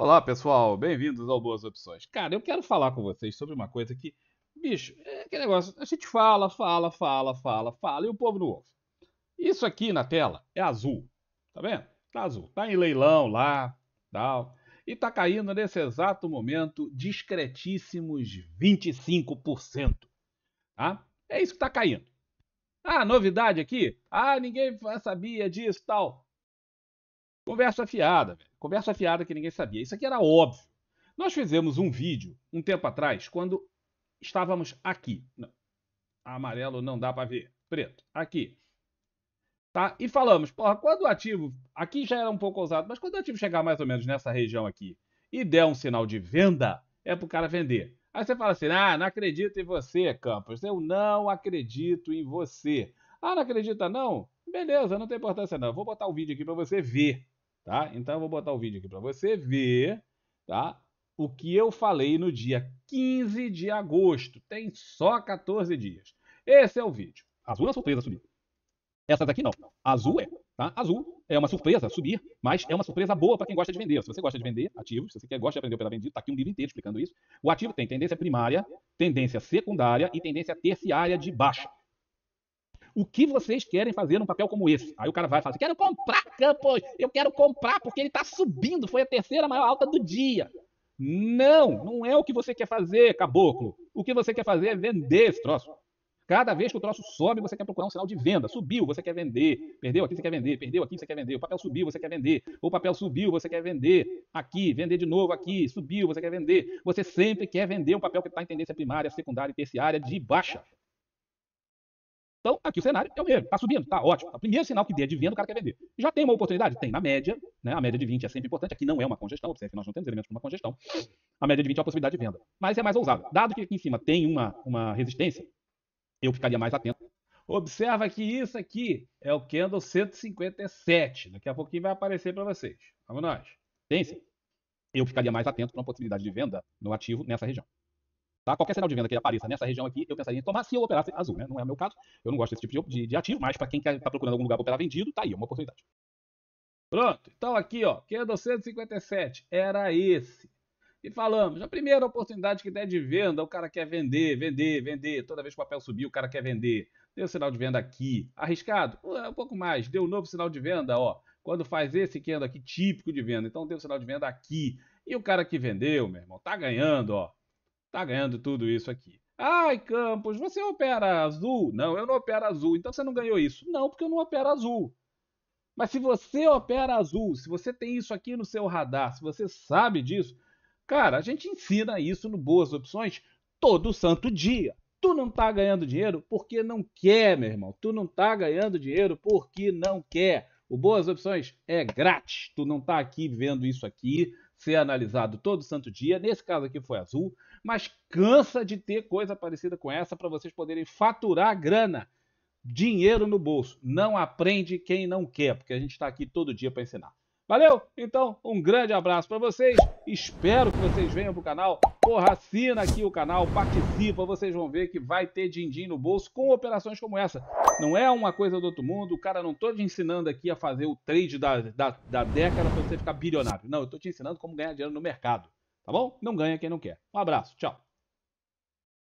Olá, pessoal, bem-vindos ao Boas Opções. Cara, eu quero falar com vocês sobre uma coisa que, bicho, é aquele negócio, a gente fala, fala, fala, fala, fala e o povo não ouve. Isso aqui na tela é azul, tá vendo? Tá azul, tá em leilão lá, tal. E tá caindo nesse exato momento discretíssimos 25%, tá? É isso que tá caindo. Ah, novidade aqui? Ah, ninguém sabia disso, tal. Conversa fiada, velho. Conversa fiada que ninguém sabia. Isso aqui era óbvio. Nós fizemos um vídeo um tempo atrás, quando estávamos aqui. Não. Amarelo não dá para ver. Preto, aqui. Tá? E falamos, porra, quando o ativo. Aqui já era um pouco ousado, mas quando o ativo chegar mais ou menos nessa região aqui e der um sinal de venda, é pro cara vender. Aí você fala assim: ah, não acredito em você, Campos. Eu não acredito em você. Ah, não acredita não? Beleza, não tem importância não. vou botar o um vídeo aqui para você ver tá? Então eu vou botar o vídeo aqui para você ver, tá? O que eu falei no dia 15 de agosto. Tem só 14 dias. Esse é o vídeo. Azul é uma surpresa subir. Essa daqui não. Azul é, tá? Azul é uma surpresa subir, mas é uma surpresa boa para quem gosta de vender. Se você gosta de vender ativos, se você quer, gosta de aprender pela vendida, tá aqui um livro inteiro explicando isso. O ativo tem tendência primária, tendência secundária e tendência terciária de baixa o que vocês querem fazer num papel como esse? Aí o cara vai e fala assim, quero comprar Campos, eu quero comprar porque ele está subindo, foi a terceira maior alta do dia. Não, não é o que você quer fazer, caboclo. O que você quer fazer é vender esse troço. Cada vez que o troço sobe, você quer procurar um sinal de venda. Subiu, você quer vender. Perdeu aqui, você quer vender. Perdeu aqui, você quer vender. O papel subiu, você quer vender. O papel subiu, você quer vender. Aqui, vender de novo aqui. Subiu, você quer vender. Você sempre quer vender um papel que está em tendência primária, secundária e terciária de baixa. Então, aqui o cenário é o mesmo. Está subindo, está ótimo. Tá o primeiro sinal que der de venda, o cara quer vender. Já tem uma oportunidade? Tem, na média. Né? A média de 20 é sempre importante. Aqui não é uma congestão, observe que nós não temos elementos para uma congestão. A média de 20 é uma possibilidade de venda. Mas é mais ousado. Dado que aqui em cima tem uma, uma resistência, eu ficaria mais atento. Observa que isso aqui é o candle 157. Daqui a pouquinho vai aparecer para vocês. Vamos nós. Pense. Eu ficaria mais atento para uma possibilidade de venda no ativo nessa região. Tá? Qualquer sinal de venda que apareça nessa região aqui, eu pensaria em tomar se eu operasse azul. Né? Não é o meu caso, eu não gosto desse tipo de, de ativo, mas para quem está procurando algum lugar para operar vendido, tá aí, é uma oportunidade. Pronto, então aqui, ó, que é 257, era esse. E falamos, a primeira oportunidade que der de venda, o cara quer vender, vender, vender. Toda vez que o papel subir, o cara quer vender. Deu sinal de venda aqui. Arriscado? É um pouco mais. Deu um novo sinal de venda, ó. Quando faz esse que anda aqui, típico de venda. Então deu sinal de venda aqui. E o cara que vendeu, meu irmão, tá ganhando, ó. Tá ganhando tudo isso aqui. Ai, Campos, você opera azul? Não, eu não opero azul, então você não ganhou isso. Não, porque eu não opero azul. Mas se você opera azul, se você tem isso aqui no seu radar, se você sabe disso, cara, a gente ensina isso no Boas Opções todo santo dia. Tu não tá ganhando dinheiro porque não quer, meu irmão. Tu não tá ganhando dinheiro porque não quer. O Boas Opções é grátis. Tu não tá aqui vendo isso aqui ser analisado todo santo dia. Nesse caso aqui foi azul, mas cansa de ter coisa parecida com essa para vocês poderem faturar grana, dinheiro no bolso. Não aprende quem não quer, porque a gente está aqui todo dia para ensinar. Valeu? Então, um grande abraço para vocês. Espero que vocês venham para o canal Porra, assina aqui o canal, participa, vocês vão ver que vai ter din-din no bolso com operações como essa. Não é uma coisa do outro mundo, o cara não tô te ensinando aqui a fazer o trade da, da, da década para você ficar bilionário. Não, eu tô te ensinando como ganhar dinheiro no mercado, tá bom? Não ganha quem não quer. Um abraço, tchau.